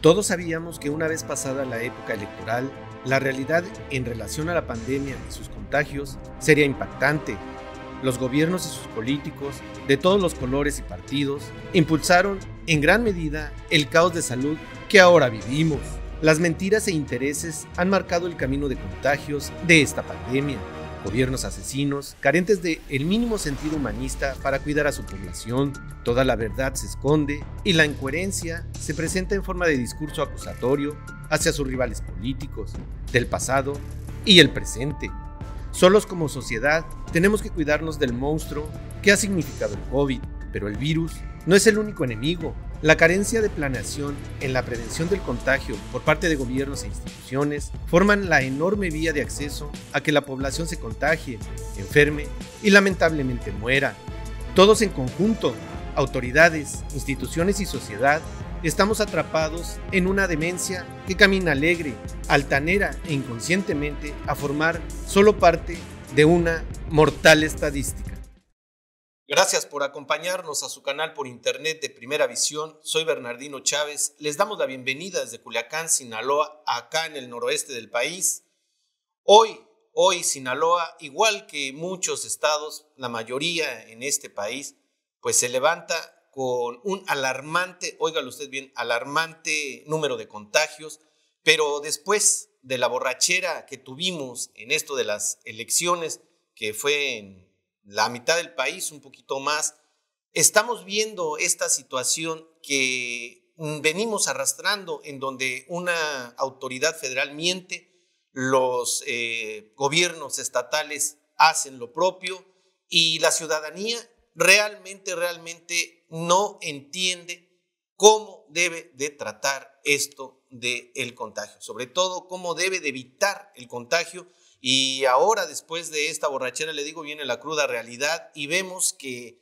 Todos sabíamos que una vez pasada la época electoral, la realidad en relación a la pandemia y sus contagios sería impactante. Los gobiernos y sus políticos, de todos los colores y partidos, impulsaron en gran medida el caos de salud que ahora vivimos. Las mentiras e intereses han marcado el camino de contagios de esta pandemia gobiernos asesinos, carentes de el mínimo sentido humanista para cuidar a su población, toda la verdad se esconde y la incoherencia se presenta en forma de discurso acusatorio hacia sus rivales políticos, del pasado y el presente. Solos como sociedad tenemos que cuidarnos del monstruo que ha significado el COVID, pero el virus no es el único enemigo. La carencia de planeación en la prevención del contagio por parte de gobiernos e instituciones forman la enorme vía de acceso a que la población se contagie, enferme y lamentablemente muera. Todos en conjunto, autoridades, instituciones y sociedad, estamos atrapados en una demencia que camina alegre, altanera e inconscientemente a formar solo parte de una mortal estadística. Gracias por acompañarnos a su canal por internet de Primera Visión. Soy Bernardino Chávez. Les damos la bienvenida desde Culiacán, Sinaloa, acá en el noroeste del país. Hoy, hoy Sinaloa, igual que muchos estados, la mayoría en este país, pues se levanta con un alarmante, óigalo usted bien, alarmante número de contagios, pero después de la borrachera que tuvimos en esto de las elecciones, que fue en la mitad del país, un poquito más, estamos viendo esta situación que mm, venimos arrastrando en donde una autoridad federal miente, los eh, gobiernos estatales hacen lo propio y la ciudadanía realmente, realmente no entiende cómo debe de tratar esto del contagio, sobre todo cómo debe de evitar el contagio y ahora, después de esta borrachera, le digo, viene la cruda realidad y vemos que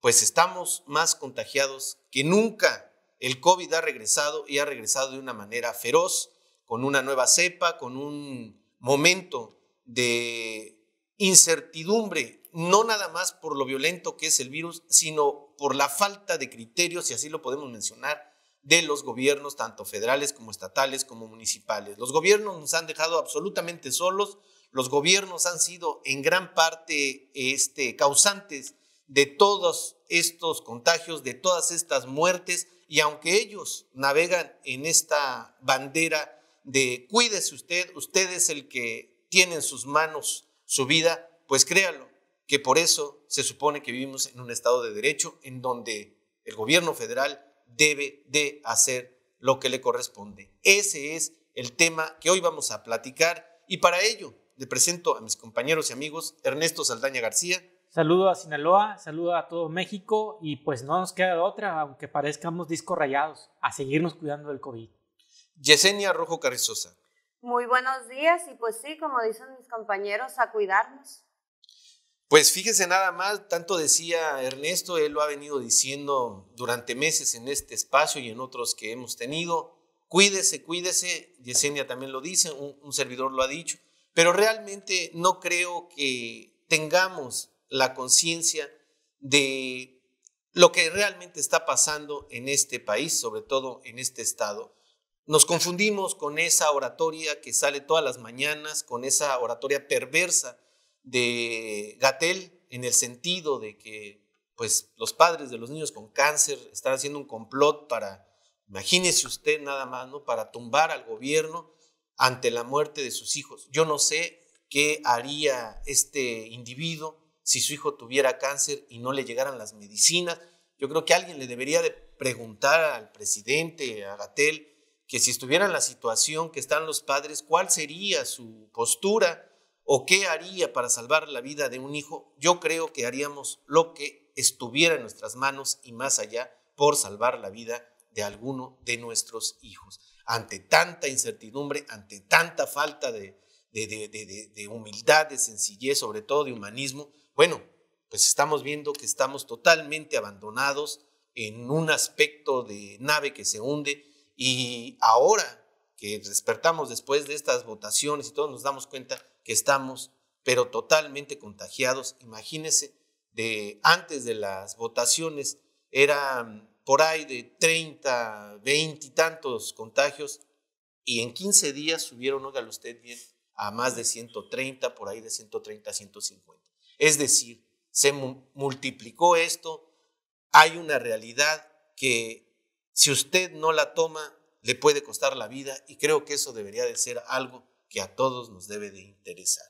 pues estamos más contagiados que nunca. El COVID ha regresado y ha regresado de una manera feroz, con una nueva cepa, con un momento de incertidumbre, no nada más por lo violento que es el virus, sino por la falta de criterios, y así lo podemos mencionar, de los gobiernos, tanto federales como estatales como municipales. Los gobiernos nos han dejado absolutamente solos, los gobiernos han sido en gran parte este, causantes de todos estos contagios, de todas estas muertes, y aunque ellos navegan en esta bandera de cuídese usted, usted es el que tiene en sus manos su vida, pues créalo, que por eso se supone que vivimos en un Estado de Derecho en donde el gobierno federal debe de hacer lo que le corresponde. Ese es el tema que hoy vamos a platicar y para ello le presento a mis compañeros y amigos Ernesto Saldaña García. Saludo a Sinaloa, saludo a todo México y pues no nos queda otra, aunque parezcamos discos rayados, a seguirnos cuidando del COVID. Yesenia Rojo Carrizosa. Muy buenos días y pues sí, como dicen mis compañeros, a cuidarnos. Pues fíjese nada más, tanto decía Ernesto, él lo ha venido diciendo durante meses en este espacio y en otros que hemos tenido. Cuídese, cuídese, Yesenia también lo dice, un, servidor lo ha dicho, pero realmente no creo que tengamos la conciencia de lo que realmente está pasando en este país, sobre todo en este estado. Nos confundimos con esa oratoria que sale todas las mañanas, con esa oratoria perversa de Gatel en el sentido de que pues los padres de los niños con cáncer están haciendo un complot para, imagínese usted nada más, ¿no? para tumbar al gobierno ante la muerte de sus hijos. Yo no sé qué haría este individuo si su hijo tuviera cáncer y no le llegaran las medicinas. Yo creo que alguien le debería de preguntar al presidente, a Gatel, que si estuviera en la situación que están los padres, ¿cuál sería su postura? o qué haría para salvar la vida de un hijo, yo creo que haríamos lo que estuviera en nuestras manos y más allá por salvar la vida de alguno de nuestros hijos. Ante tanta incertidumbre, ante tanta falta de, humildad, de sencillez, sobre todo de humanismo, bueno, pues estamos viendo que estamos totalmente abandonados en un aspecto de nave que se hunde y ahora que despertamos después de estas votaciones y todos nos damos cuenta que estamos, pero totalmente contagiados. Imagínense, de antes de las votaciones era por ahí de 30, 20 y tantos contagios y en 15 días subieron, óigalo usted bien, a más de 130, por ahí de 130 a 150. Es decir, se multiplicó esto, hay una realidad que si usted no la toma, le puede costar la vida y creo que eso debería de ser algo que a todos nos debe de interesar.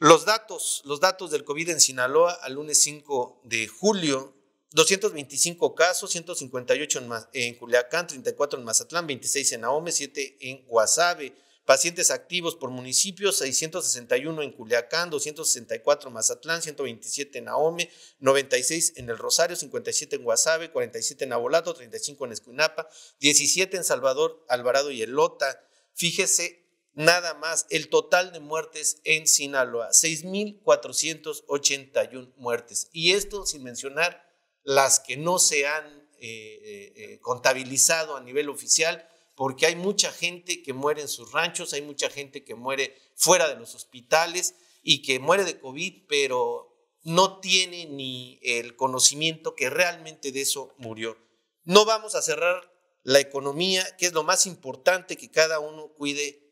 Los datos, los datos del COVID en Sinaloa al lunes 5 de julio, 225 casos, 158 en, Culiacán, 34 en Mazatlán, 26 en Naome, 7 en Guasave. Pacientes activos por municipios, 661 en Culiacán, 264 en Mazatlán, 127 en Naome, 96 en El Rosario, 57 en Guasave, 47 en Abolato, 35 en Escuinapa, 17 en Salvador, Alvarado y Elota. Fíjese nada más el total de muertes en Sinaloa, 6.481 muertes. Y esto sin mencionar las que no se han eh, eh, eh, contabilizado a nivel oficial, porque hay mucha gente que muere en sus ranchos, hay mucha gente que muere fuera de los hospitales y que muere de COVID, pero no tiene ni el conocimiento que realmente de eso murió. No vamos a cerrar la economía, que es lo más importante que cada uno cuide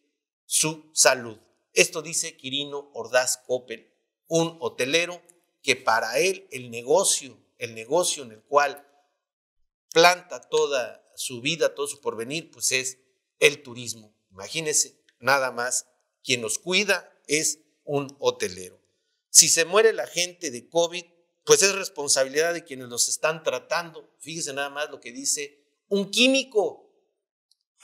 su salud. Esto dice Quirino Ordaz Coppel, un hotelero que para él el negocio, el negocio en el cual planta toda su vida, todo su porvenir, pues es el turismo. imagínese nada más, quien nos cuida es un hotelero. Si se muere la gente de COVID, pues es responsabilidad de quienes los están tratando. Fíjese nada más lo que dice un químico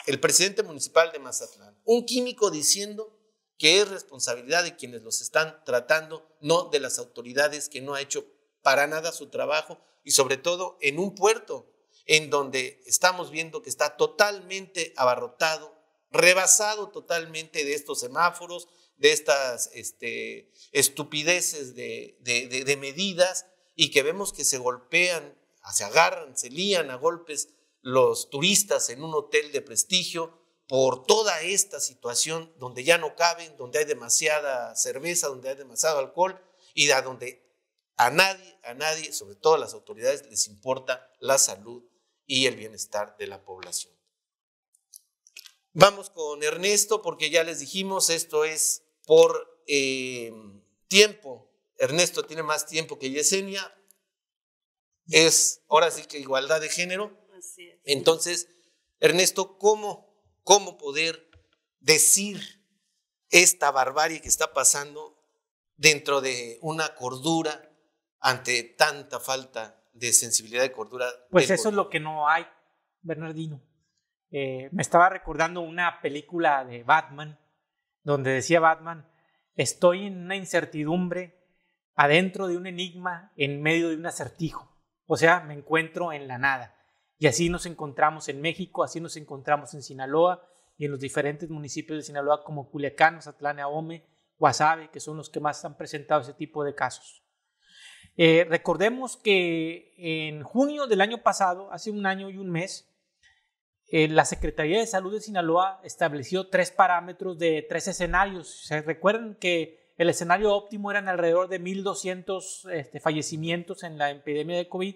el presidente municipal de Mazatlán, un químico diciendo que es responsabilidad de quienes los están tratando, no de las autoridades que no ha hecho para nada su trabajo y sobre todo en un puerto en donde estamos viendo que está totalmente abarrotado, rebasado totalmente de estos semáforos, de estas este, estupideces de, de medidas y que vemos que se golpean, se agarran, se lían a golpes los turistas en un hotel de prestigio por toda esta situación donde ya no caben, donde hay demasiada cerveza, donde hay demasiado alcohol y a donde a nadie, a nadie, sobre todo a las autoridades, les importa la salud y el bienestar de la población. Vamos con Ernesto, porque ya les dijimos, esto es por eh, tiempo. Ernesto tiene más tiempo que Yesenia. Es ahora sí que igualdad de género. Entonces, Ernesto, ¿cómo, ¿cómo poder decir esta barbarie que está pasando dentro de una cordura ante tanta falta de sensibilidad y cordura? Pues eso es lo que no hay, Bernardino. Eh, me estaba recordando una película de Batman, donde decía Batman, estoy en una incertidumbre adentro de un enigma en medio de un acertijo. O sea, me encuentro en la nada. Y así nos encontramos en México, así nos encontramos en Sinaloa y en los diferentes municipios de Sinaloa como Culiacán, Mazatlán, Ahome, Guasave, que son los que más han presentado ese tipo de casos. Eh, recordemos que en junio del año pasado, hace un año y un mes, eh, la Secretaría de Salud de Sinaloa estableció tres parámetros de tres escenarios. Se recuerden que el escenario óptimo eran alrededor de 1.200 este, fallecimientos en la epidemia de COVID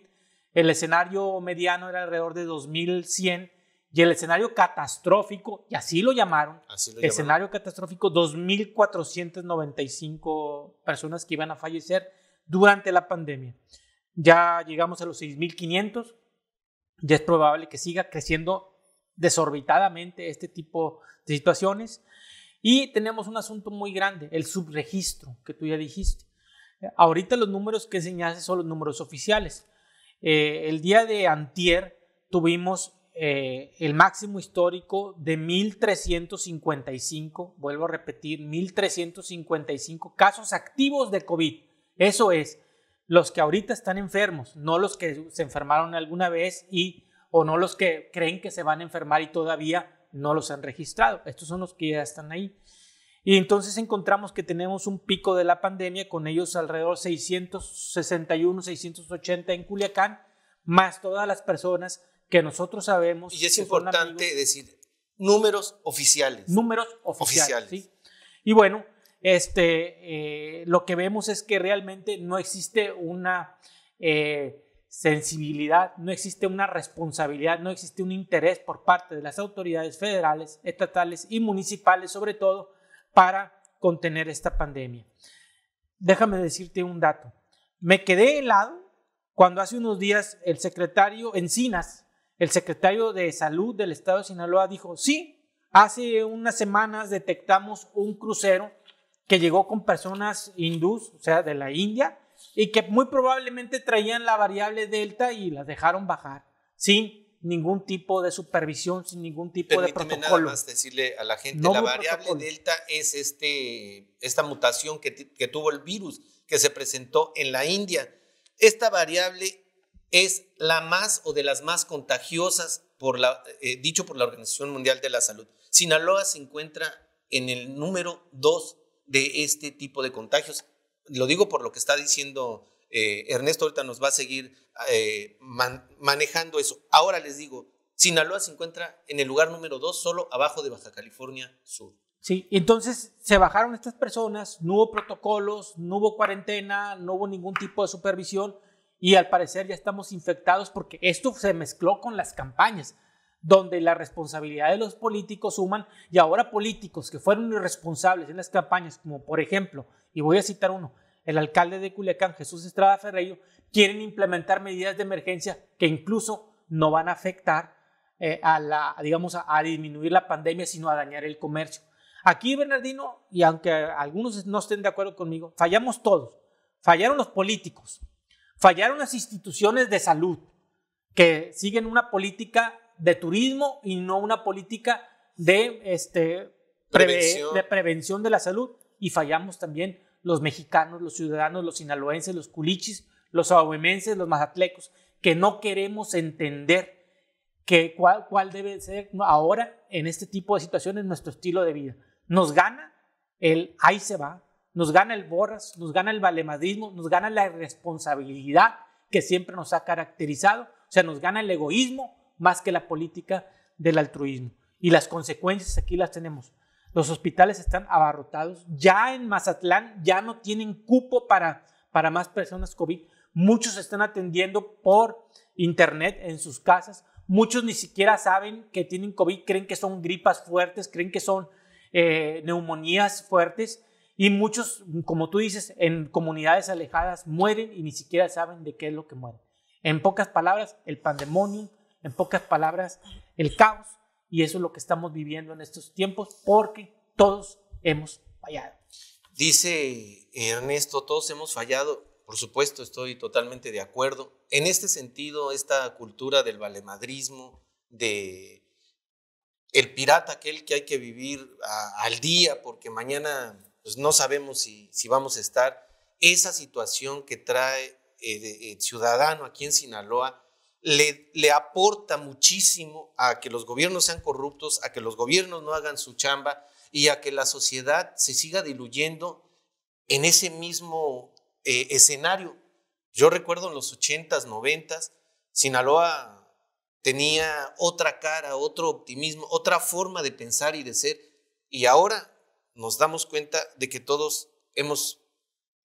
el escenario mediano era alrededor de 2100 y el escenario catastrófico, y así lo llamaron, el escenario catastrófico, 2.495 personas que iban a fallecer durante la pandemia. Ya llegamos a los 6.500, ya es probable que siga creciendo desorbitadamente este tipo de situaciones. Y tenemos un asunto muy grande, el subregistro, que tú ya dijiste. Ahorita los números que enseñaste son los números oficiales eh, el día de antier tuvimos eh, el máximo histórico de 1.355, vuelvo a repetir, 1.355 casos activos de COVID. Eso es, los que ahorita están enfermos, no los que se enfermaron alguna vez y o no los que creen que se van a enfermar y todavía no los han registrado. Estos son los que ya están ahí. Y entonces encontramos que tenemos un pico de la pandemia con ellos alrededor 661, 680 en Culiacán, más todas las personas que nosotros sabemos. Y es importante decir números oficiales. Números oficiales. ¿sí? Y bueno, este, eh, lo que vemos es que realmente no existe una eh, sensibilidad, no existe una responsabilidad, no existe un interés por parte de las autoridades federales, estatales y municipales, sobre todo, para contener esta pandemia. Déjame decirte un dato. Me quedé helado cuando hace unos días el secretario Encinas, el secretario de Salud del Estado de Sinaloa, dijo, sí, hace unas semanas detectamos un crucero que llegó con personas hindús, o sea, de la India, y que muy probablemente traían la variable delta y las dejaron bajar sí, ningún tipo de supervisión, sin ningún tipo Permíteme de protocolo. nada más decirle a la gente, la variable delta es este, esta mutación que, tuvo el virus que se presentó en la India. Esta variable es la más o de las más contagiosas, por la, eh, dicho por la Organización Mundial de la Salud. Sinaloa se encuentra en el número dos de este tipo de contagios. Lo digo por lo que está diciendo eh, Ernesto ahorita nos va a seguir eh, manejando eso. Ahora les digo, Sinaloa se encuentra en el lugar número dos solo abajo de Baja California Sur. Sí, entonces se bajaron estas personas, no hubo protocolos, no hubo cuarentena, no hubo ningún tipo de supervisión y al parecer ya estamos infectados porque esto se mezcló con las campañas, donde la responsabilidad de los políticos suman y ahora políticos que fueron irresponsables en las campañas, como por ejemplo, y voy a citar uno, el alcalde de Culiacán, Jesús Estrada Ferreiro, quieren implementar medidas de emergencia que incluso no van a afectar eh, a, la, digamos, a, disminuir la pandemia, sino a dañar el comercio. Aquí, Bernardino, y aunque algunos no estén de acuerdo conmigo, fallamos todos. Fallaron los políticos, fallaron las instituciones de salud, que siguen una política de turismo y no una política de, este, de prevención de la salud, y fallamos también los mexicanos, los ciudadanos, los sinaloenses, los culichis, los ahuemenses, los mazatlecos, que no queremos entender que cuál, cuál debe ser ahora en este tipo de situaciones nuestro estilo de vida. Nos gana el ahí se va, nos gana el borras, nos gana el valemadismo, nos gana la irresponsabilidad que siempre nos ha caracterizado, o sea, nos gana el egoísmo más que la política del altruismo. Y las consecuencias aquí las tenemos. Los hospitales están abarrotados. Ya en Mazatlán ya no tienen cupo para, para más personas COVID. Muchos están atendiendo por internet en sus casas. Muchos ni siquiera saben que tienen COVID, creen que son gripas fuertes, creen que son eh, neumonías fuertes y muchos, como tú dices, en comunidades alejadas mueren y ni siquiera saben de qué es lo que mueren. En pocas palabras, el pandemonio, en pocas palabras, el caos y eso es lo que estamos viviendo en estos tiempos porque todos hemos fallado. Dice Ernesto, todos hemos fallado. Por supuesto, estoy totalmente de acuerdo. En este sentido, esta cultura del valemadrismo, de el pirata aquel que hay que vivir al día porque mañana pues, no sabemos si, vamos a estar, esa situación que trae el eh, eh, ciudadano aquí en Sinaloa, le, aporta muchísimo a que los gobiernos sean corruptos, a que los gobiernos no hagan su chamba y a que la sociedad se siga diluyendo en ese mismo eh, escenario. Yo recuerdo en los 80s, 90s, Sinaloa tenía otra cara, otro optimismo, otra forma de pensar y de ser. Y ahora nos damos cuenta de que todos hemos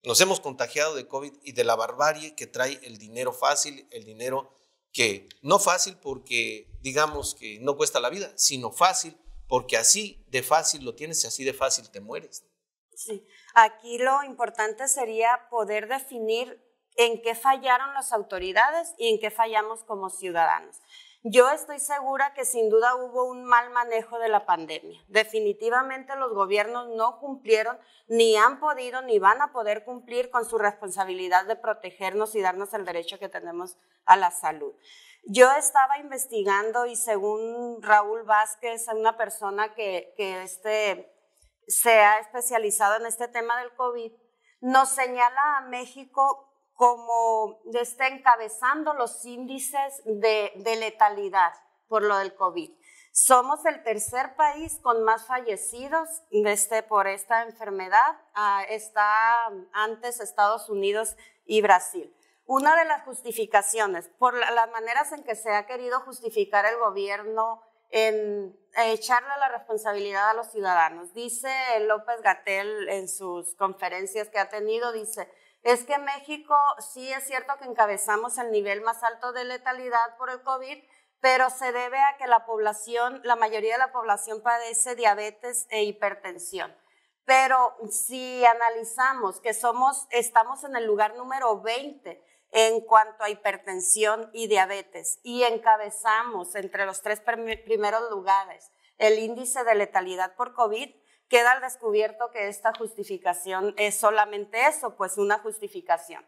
nos hemos contagiado de COVID y de la barbarie que trae el dinero fácil, el dinero que no fácil porque digamos que no cuesta la vida, sino fácil porque así de fácil lo tienes y así de fácil te mueres. Sí, aquí lo importante sería poder definir en qué fallaron las autoridades y en qué fallamos como ciudadanos. Yo estoy segura que sin duda hubo un mal manejo de la pandemia. Definitivamente los gobiernos no cumplieron, ni han podido, ni van a poder cumplir con su responsabilidad de protegernos y darnos el derecho que tenemos a la salud. Yo estaba investigando y según Raúl Vázquez, una persona que, este, se ha especializado en este tema del COVID, nos señala a México como está encabezando los índices de, letalidad por lo del COVID. Somos el tercer país con más fallecidos este, por esta enfermedad. Ah, está antes Estados Unidos y Brasil. Una de las justificaciones, por las maneras en que se ha querido justificar el gobierno en echarle la responsabilidad a los ciudadanos. Dice López Gatel en sus conferencias que ha tenido, dice, es que México sí es cierto que encabezamos el nivel más alto de letalidad por el COVID, pero se debe a que la población, la mayoría de la población padece diabetes e hipertensión. Pero si analizamos que somos, estamos en el lugar número 20 en cuanto a hipertensión y diabetes y encabezamos entre los tres primeros lugares el índice de letalidad por COVID, queda al descubierto que esta justificación es solamente eso, pues una justificación.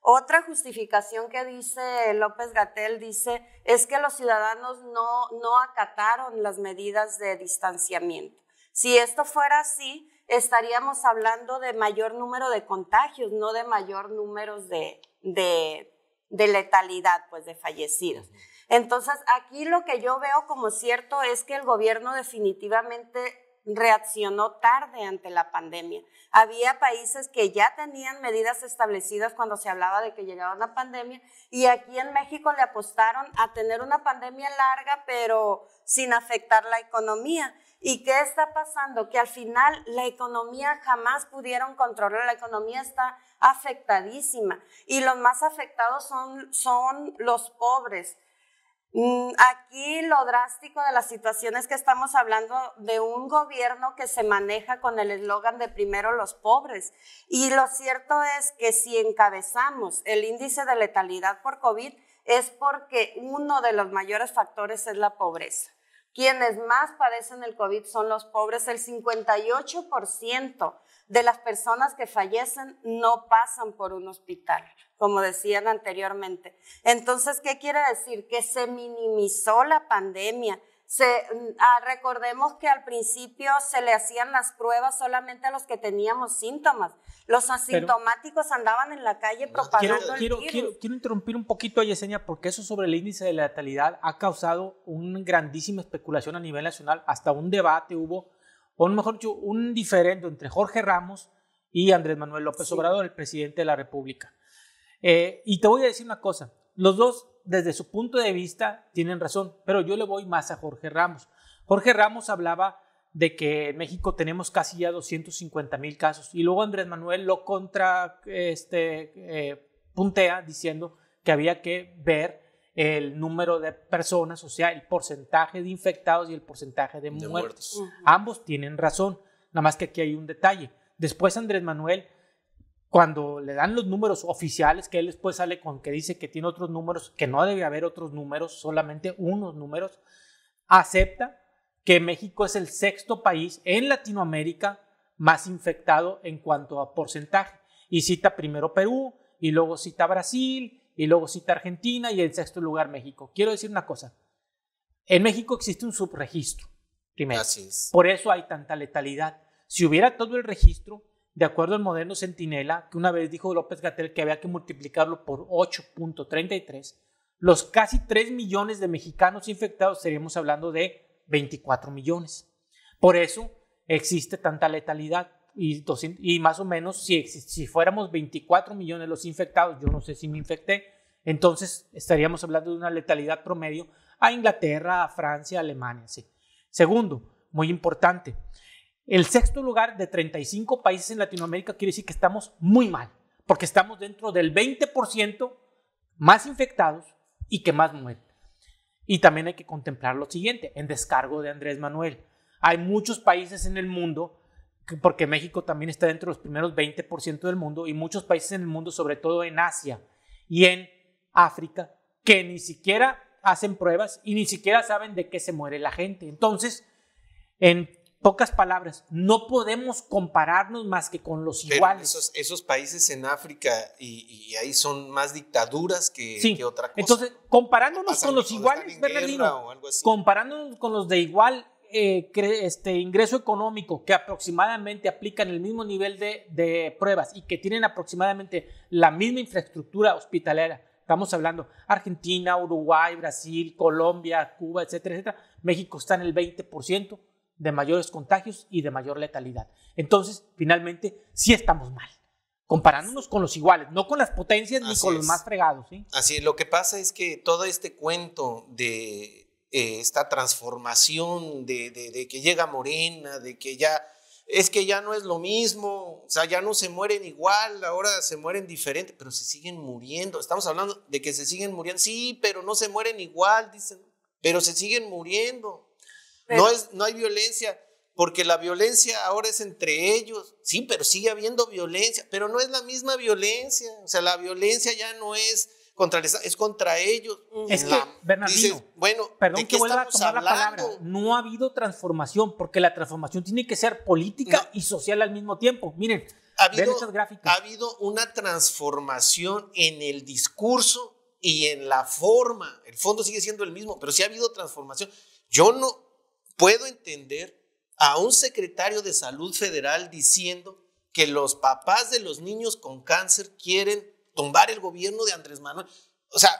Otra justificación que dice López Gatel dice es que los ciudadanos no, no acataron las medidas de distanciamiento. Si esto fuera así, estaríamos hablando de mayor número de contagios, no de mayor número de, de letalidad, pues de fallecidos. Entonces, aquí lo que yo veo como cierto es que el gobierno definitivamente reaccionó tarde ante la pandemia. Había países que ya tenían medidas establecidas cuando se hablaba de que llegaba una pandemia y aquí en México le apostaron a tener una pandemia larga pero sin afectar la economía. ¿Y qué está pasando? Que al final la economía jamás pudieron controlar, la economía está afectadísima y los más afectados son, son los pobres Mm, aquí lo drástico de la situación es que estamos hablando de un gobierno que se maneja con el eslogan de primero los pobres. Y lo cierto es que si encabezamos el índice de letalidad por COVID es porque uno de los mayores factores es la pobreza. Quienes más padecen el COVID son los pobres. El 58% de las personas que fallecen no pasan por un hospital como decían anteriormente. Entonces, ¿qué quiere decir? Que se minimizó la pandemia. Se, mm, ah, recordemos que al principio se le hacían las pruebas solamente a los que teníamos síntomas. Los asintomáticos andaban en la calle propagando quiero, el Quiero, interrumpir un poquito a Yesenia porque eso sobre el índice de letalidad ha causado una grandísima especulación a nivel nacional. Hasta un debate hubo, o mejor dicho, un diferendo entre Jorge Ramos y Andrés Manuel López Obrador, el presidente de la República. Eh, y te voy a decir una cosa, los dos desde su punto de vista tienen razón, pero yo le voy más a Jorge Ramos. Jorge Ramos hablaba de que en México tenemos casi ya 250 mil casos y luego Andrés Manuel lo contra este, eh, puntea diciendo que había que ver el número de personas, o sea, el porcentaje de infectados y el porcentaje de, muertos. Ambos tienen razón, nada más que aquí hay un detalle. Después Andrés Manuel cuando le dan los números oficiales, que él después sale con que dice que tiene otros números, que no debe haber otros números, solamente unos números, acepta que México es el sexto país en Latinoamérica más infectado en cuanto a porcentaje. Y cita primero Perú, y luego cita Brasil, y luego cita Argentina, y el sexto lugar México. Quiero decir una cosa, en México existe un subregistro, primero. Por eso hay tanta letalidad. Si hubiera todo el registro, de acuerdo al moderno Centinela, que una vez dijo López Gatel que había que multiplicarlo por 8.33, los casi 3 millones de mexicanos infectados seríamos hablando de 24 millones. Por eso existe tanta letalidad. Y, más o menos, si, fuéramos 24 millones los infectados, yo no sé si me infecté, entonces estaríamos hablando de una letalidad promedio a Inglaterra, a Francia, a Alemania. Sí. Segundo, muy importante, el sexto lugar de 35 países en Latinoamérica quiere decir que estamos muy mal, porque estamos dentro del 20% más infectados y que más mueren. Y también hay que contemplar lo siguiente, en descargo de Andrés Manuel. Hay muchos países en el mundo, porque México también está dentro de los primeros 20% del mundo, y muchos países en el mundo, sobre todo en Asia y en África, que ni siquiera hacen pruebas y ni siquiera saben de qué se muere la gente. Entonces, en pocas palabras, no podemos compararnos más que con los iguales. Esos, países en África y, ahí son más dictaduras que, otra cosa. Entonces, comparándonos con los iguales, Bernardino, comparándonos con los de igual eh, este, ingreso económico que aproximadamente aplican el mismo nivel de, de pruebas y que tienen aproximadamente la misma infraestructura hospitalera, estamos hablando Argentina, Uruguay, Brasil, Colombia, Cuba, etcétera, etcétera, México está en el 20% de mayores contagios y de mayor letalidad. Entonces, finalmente, sí estamos mal, comparándonos con los iguales, no con las potencias ni con los más fregados. ¿sí? Así lo que pasa es que todo este cuento de eh, esta transformación, de, que llega Morena, de que ya es que ya no es lo mismo, o sea, ya no se mueren igual, ahora se mueren diferente, pero se siguen muriendo. Estamos hablando de que se siguen muriendo, sí, pero no se mueren igual, dicen, pero se siguen muriendo no, es, no hay violencia, porque la violencia ahora es entre ellos. Sí, pero sigue habiendo violencia, pero no es la misma violencia. O sea, la violencia ya no es contra es contra ellos. Es que, bueno, perdón que vuelva a tomar la palabra, no ha habido transformación, porque la transformación tiene que ser política y social al mismo tiempo. Miren, ha habido, ha habido una transformación en el discurso y en la forma. El fondo sigue siendo el mismo, pero sí ha habido transformación. Yo no, puedo entender a un secretario de salud federal diciendo que los papás de los niños con cáncer quieren tumbar el gobierno de Andrés Manuel. O sea,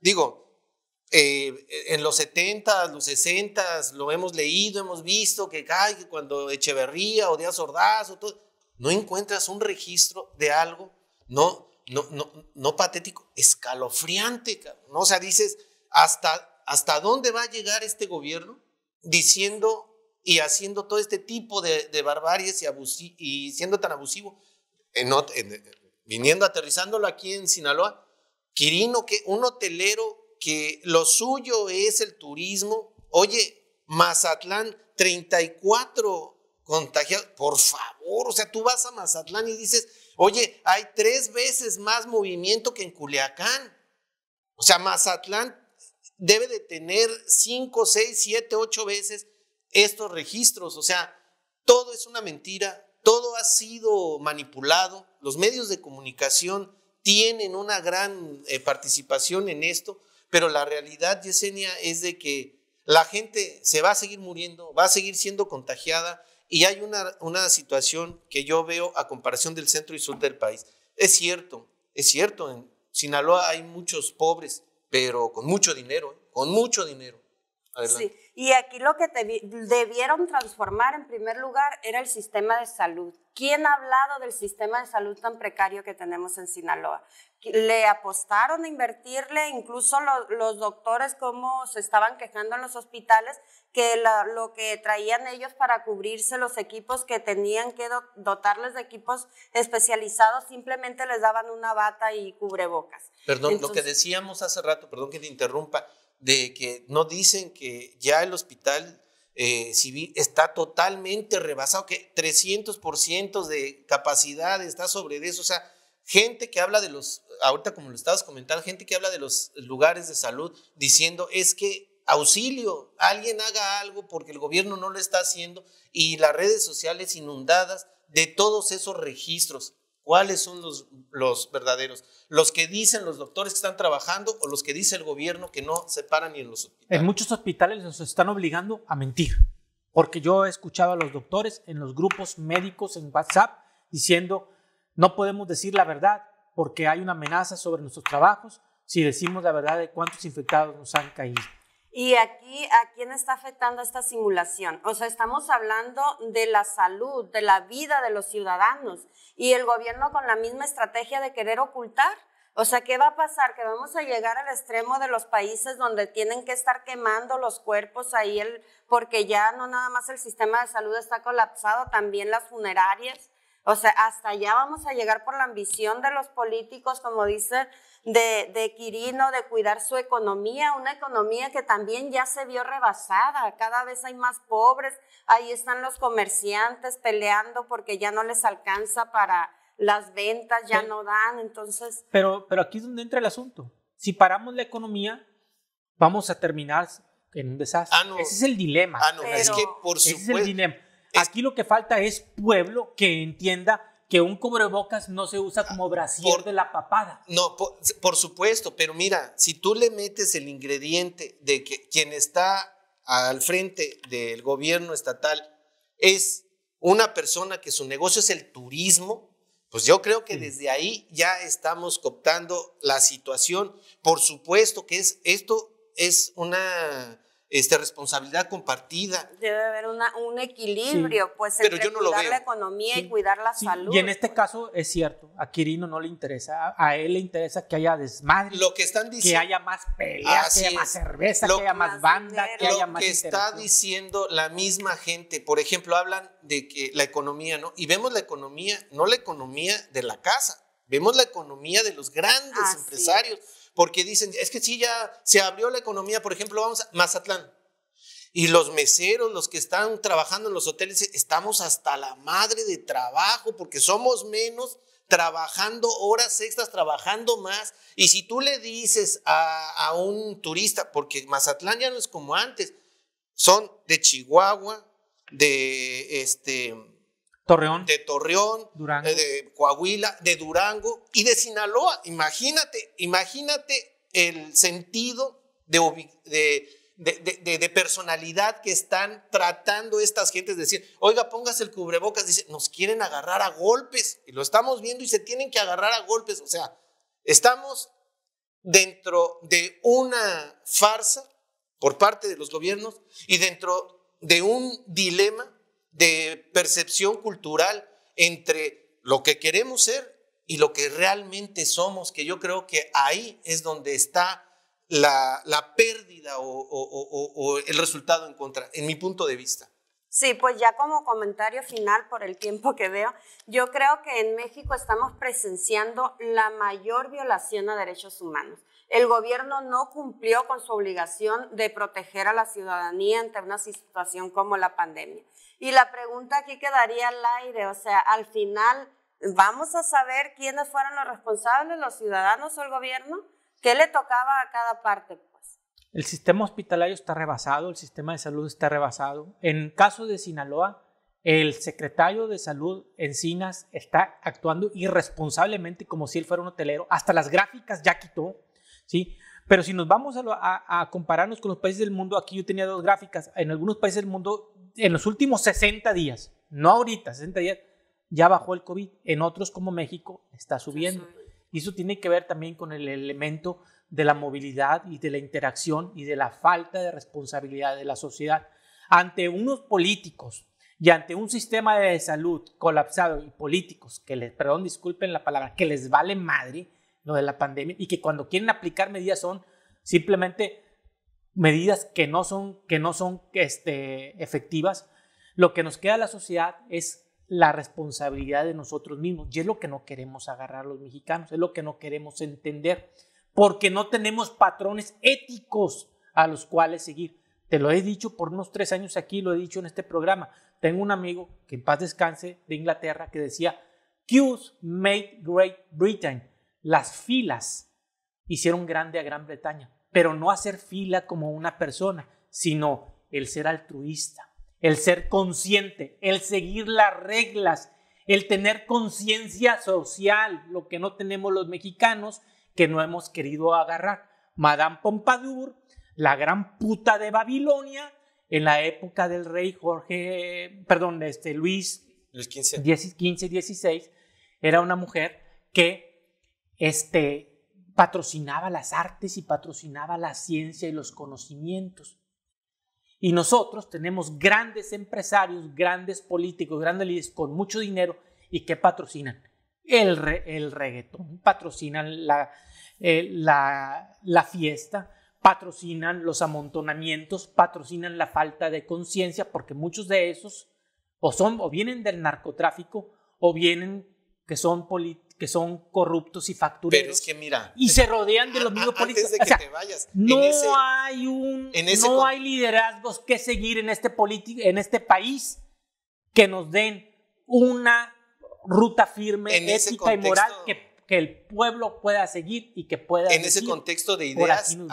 digo, eh, en los 70, los 60, lo hemos leído, hemos visto que, cae cuando Echeverría o Díaz Ordaz o todo, no encuentras un registro de algo, no, no, no, no patético, escalofriante, ¿no? O sea, dices, ¿hasta, ¿hasta dónde va a llegar este gobierno? diciendo y haciendo todo este tipo de, de y, siendo tan abusivo, viniendo, aterrizándolo aquí en Sinaloa, Quirino, que un hotelero que lo suyo es el turismo, oye, Mazatlán, 34 contagiados, por favor, o sea, tú vas a Mazatlán y dices, oye, hay tres veces más movimiento que en Culiacán, o sea, Mazatlán debe de tener 5, 6, 7, 8 veces estos registros. O sea, todo es una mentira, todo ha sido manipulado, los medios de comunicación tienen una gran eh, participación en esto, pero la realidad, Yesenia, es de que la gente se va a seguir muriendo, va a seguir siendo contagiada y hay una, una situación que yo veo a comparación del centro y sur del país. Es cierto, es cierto, en Sinaloa hay muchos pobres, pero con mucho dinero, ¿eh? con mucho dinero. Adelante. Y aquí lo que debieron transformar en primer lugar era el sistema de salud. ¿Quién ha hablado del sistema de salud tan precario que tenemos en Sinaloa? Le apostaron a invertirle, incluso los, doctores, como se estaban quejando en los hospitales, que lo que traían ellos para cubrirse los equipos que tenían que dotarles de equipos especializados, simplemente les daban una bata y cubrebocas. Perdón, lo que decíamos hace rato, perdón que te interrumpa, de que no dicen que ya el hospital civil eh, está totalmente rebasado, que 300% de capacidad está sobre eso. O sea, gente que habla de los, ahorita como lo estabas comentando, gente que habla de los lugares de salud diciendo es que auxilio, alguien haga algo porque el gobierno no lo está haciendo y las redes sociales inundadas de todos esos registros. ¿Cuáles son los, verdaderos? ¿Los que dicen los doctores que están trabajando o los que dice el gobierno que no se paran ni en los hospitales? En muchos hospitales nos están obligando a mentir, porque yo he escuchado a los doctores en los grupos médicos en WhatsApp diciendo, no podemos decir la verdad porque hay una amenaza sobre nuestros trabajos si decimos la verdad de cuántos infectados nos han caído. Y aquí, ¿a quién está afectando esta simulación? O sea, estamos hablando de la salud, de la vida de los ciudadanos y el gobierno con la misma estrategia de querer ocultar. O sea, ¿qué va a pasar? Que vamos a llegar al extremo de los países donde tienen que estar quemando los cuerpos ahí, el, porque ya no nada más el sistema de salud está colapsado, también las funerarias. O sea, hasta allá vamos a llegar por la ambición de los políticos, como dice de, Quirino, de cuidar su economía, una economía que también ya se vio rebasada, cada vez hay más pobres, ahí están los comerciantes peleando porque ya no les alcanza para las ventas, ya no dan, entonces... Pero, pero aquí es donde entra el asunto, si paramos la economía, vamos a terminar en un desastre. Ah, Ese es el dilema. Ah, es que por supuesto... Ese es el dilema. Aquí lo que falta es pueblo que entienda que un cubrebocas no se usa ah, como brasier de la papada. No, por, supuesto, pero mira, si tú le metes el ingrediente de que quien está al frente del gobierno estatal es una persona que su negocio es el turismo, pues yo creo que desde ahí ya estamos cooptando la situación. Por supuesto que es esto es una este, responsabilidad compartida. Debe haber una, un equilibrio, pues, entre cuidar la economía y cuidar la salud. Y en este caso es cierto, a Quirino no le interesa, a él le interesa que haya desmadre, lo que, están diciendo, que haya más peleas, que haya más cerveza, que haya más, banda, que haya más... Lo que está diciendo la misma gente, por ejemplo, hablan de que la economía, ¿no? Y vemos la economía, no la economía de la casa, vemos la economía de los grandes empresarios porque dicen, es que sí, ya se abrió la economía, por ejemplo, vamos a Mazatlán. Y los meseros, los que están trabajando en los hoteles, estamos hasta la madre de trabajo porque somos menos trabajando horas extras, trabajando más. Y si tú le dices a, a un turista, porque Mazatlán ya no es como antes, son de Chihuahua, de este, Torreón. De Torreón, eh, de Coahuila, de Durango y de Sinaloa. Imagínate, imagínate el sentido de, de, de personalidad que están tratando estas gentes. Decir, oiga, póngase el cubrebocas. Dice, nos quieren agarrar a golpes. Y lo estamos viendo y se tienen que agarrar a golpes. O sea, estamos dentro de una farsa por parte de los gobiernos y dentro de un dilema de percepción cultural entre lo que queremos ser y lo que realmente somos, que yo creo que ahí es donde está la, pérdida o, o el resultado en contra, en mi punto de vista. Sí, pues ya como comentario final por el tiempo que veo, yo creo que en México estamos presenciando la mayor violación a derechos humanos. El gobierno no cumplió con su obligación de proteger a la ciudadanía ante una situación como la pandemia. Y la pregunta aquí quedaría al aire, o sea, al final, ¿vamos a saber quiénes fueron los responsables, los ciudadanos o el gobierno? ¿Qué le tocaba a cada parte? El sistema hospitalario está rebasado, el sistema de salud está rebasado. En caso de Sinaloa, el secretario de salud Encinas está actuando irresponsablemente como si él fuera un hotelero. Hasta las gráficas ya quitó, ¿sí? Pero si nos vamos a, a compararnos con los países del mundo, aquí yo tenía dos gráficas. En algunos países del mundo, en los últimos 60 días, no ahorita, 60 días, ya bajó el COVID. En otros como México está subiendo. Y eso tiene que ver también con el elemento de la movilidad y de la interacción y de la falta de responsabilidad de la sociedad ante unos políticos y ante un sistema de salud colapsado y políticos que les, perdón, disculpen la palabra, que les vale madre lo de la pandemia y que cuando quieren aplicar medidas son simplemente medidas que no son, que no son este, efectivas, lo que nos queda a la sociedad es la responsabilidad de nosotros mismos y es lo que no queremos agarrar los mexicanos, es lo que no queremos entender porque no tenemos patrones éticos a los cuales seguir. Te lo he dicho por unos tres años aquí, lo he dicho en este programa. Tengo un amigo que en paz descanse de Inglaterra que decía, Q's made Great Britain. Las filas hicieron grande a Gran Bretaña, pero no hacer fila como una persona, sino el ser altruista, el ser consciente, el seguir las reglas, el tener conciencia social, lo que no tenemos los mexicanos, que no hemos querido agarrar. Madame Pompadour, la gran puta de Babilonia, en la época del rey Jorge, perdón, este, Luis, XV, 15. era una mujer que este, patrocinaba las artes y patrocinaba la ciencia y los conocimientos. Y nosotros tenemos grandes empresarios, grandes políticos, grandes líderes con mucho dinero y que patrocinan el, reggaetón, patrocinan eh, la, la, fiesta, patrocinan los amontonamientos, patrocinan la falta de conciencia, porque muchos de esos o, son, o vienen del narcotráfico o vienen que son, que son corruptos y factureros. Pero es que mira. Y se rodean de los mismos políticos. No, hay, un, no hay liderazgos que seguir en este, en este país que nos den una ruta firme, en ética y moral que, que, el pueblo pueda seguir y que pueda... En ese contexto de ideas, en,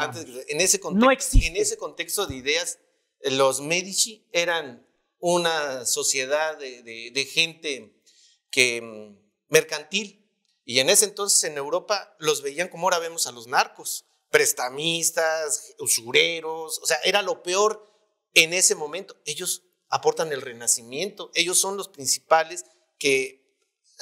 ese contexto, no existe. en ese contexto de ideas, los Medici eran una sociedad de, de, de gente que mm, mercantil. Y en ese entonces en Europa los veían como ahora vemos a los narcos, prestamistas, usureros, o sea, era lo peor en ese momento. Ellos aportan el renacimiento, ellos son los principales que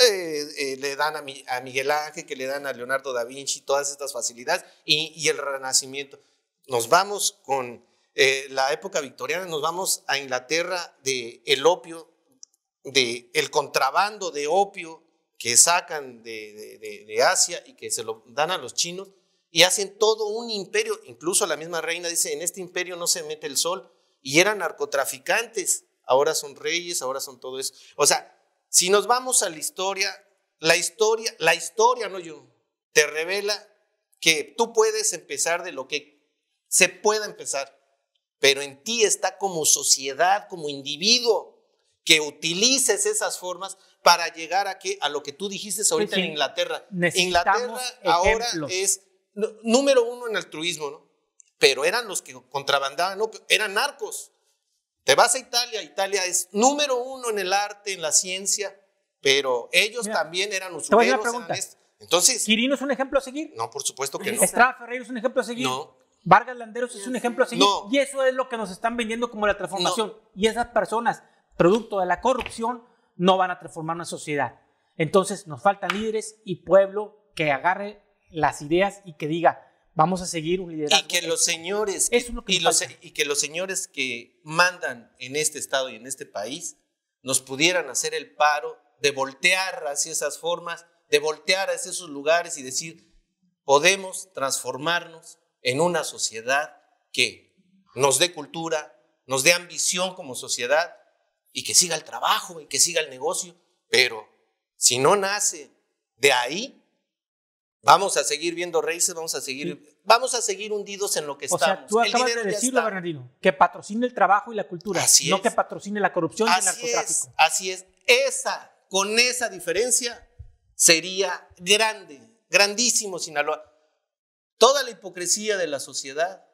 eh, le dan a, Miguel Ángel, que le dan a Leonardo da Vinci, todas estas facilidades y, el Renacimiento. Nos vamos con eh, la época victoriana, nos vamos a Inglaterra de el opio, de el contrabando de opio que sacan de, de Asia y que se lo dan a los chinos y hacen todo un imperio. Incluso la misma reina dice, en este imperio no se mete el sol y eran narcotraficantes. Ahora son reyes, ahora son todo eso. O sea, si nos vamos a la historia, la historia, la historia, no yo, te revela que tú puedes empezar de lo que se pueda empezar, pero en ti está como sociedad, como individuo, que utilices esas formas para llegar a, que, a lo que tú dijiste pues ahorita en Inglaterra. Inglaterra ahora es número uno en altruismo, ¿no? Pero eran los que contrabandaban, ¿no? eran narcos. Te vas a Italia, Italia es número uno en el arte, en la ciencia, pero ellos también eran usureros. Entonces, ¿Quirino es un ejemplo a seguir? No, por supuesto que no. ¿Estrada Ferreira es un ejemplo a seguir? No. Vargas Landeros es un ejemplo a seguir. No. Y eso es lo que nos están vendiendo como la transformación. Y esas personas, producto de la corrupción, no van a transformar una sociedad. Entonces nos faltan líderes y pueblo que agarre las ideas y que diga, Vamos a seguir un liderazgo. Y que los señores, que, y, y que los señores que mandan en este estado y en este país nos pudieran hacer el paro de voltear hacia esas formas, de voltear hacia esos lugares y decir, podemos transformarnos en una sociedad que nos dé cultura, nos dé ambición como sociedad y que siga el trabajo y que siga el negocio, pero si no nace de ahí, Vamos a seguir viendo races, vamos a seguir, vamos a seguir hundidos en lo que o estamos. Sea, tú acabas de decirlo, Bernardino, que patrocine el trabajo y la cultura, Así no que patrocine la corrupción y el narcotráfico. Es. Así es. Esa, con esa diferencia, sería grande, grandísimo Sinaloa. Toda la hipocresía de la sociedad,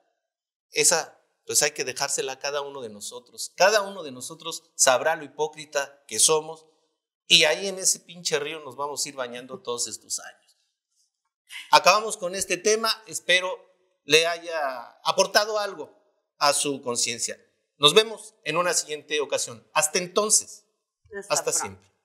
esa, pues hay que dejársela a cada uno de nosotros. Cada uno de nosotros sabrá lo hipócrita que somos y ahí en ese pinche río nos vamos a ir bañando todos estos años. Acabamos con este tema, espero le haya aportado algo a su conciencia. Nos vemos en una siguiente ocasión. Hasta entonces, hasta, siempre.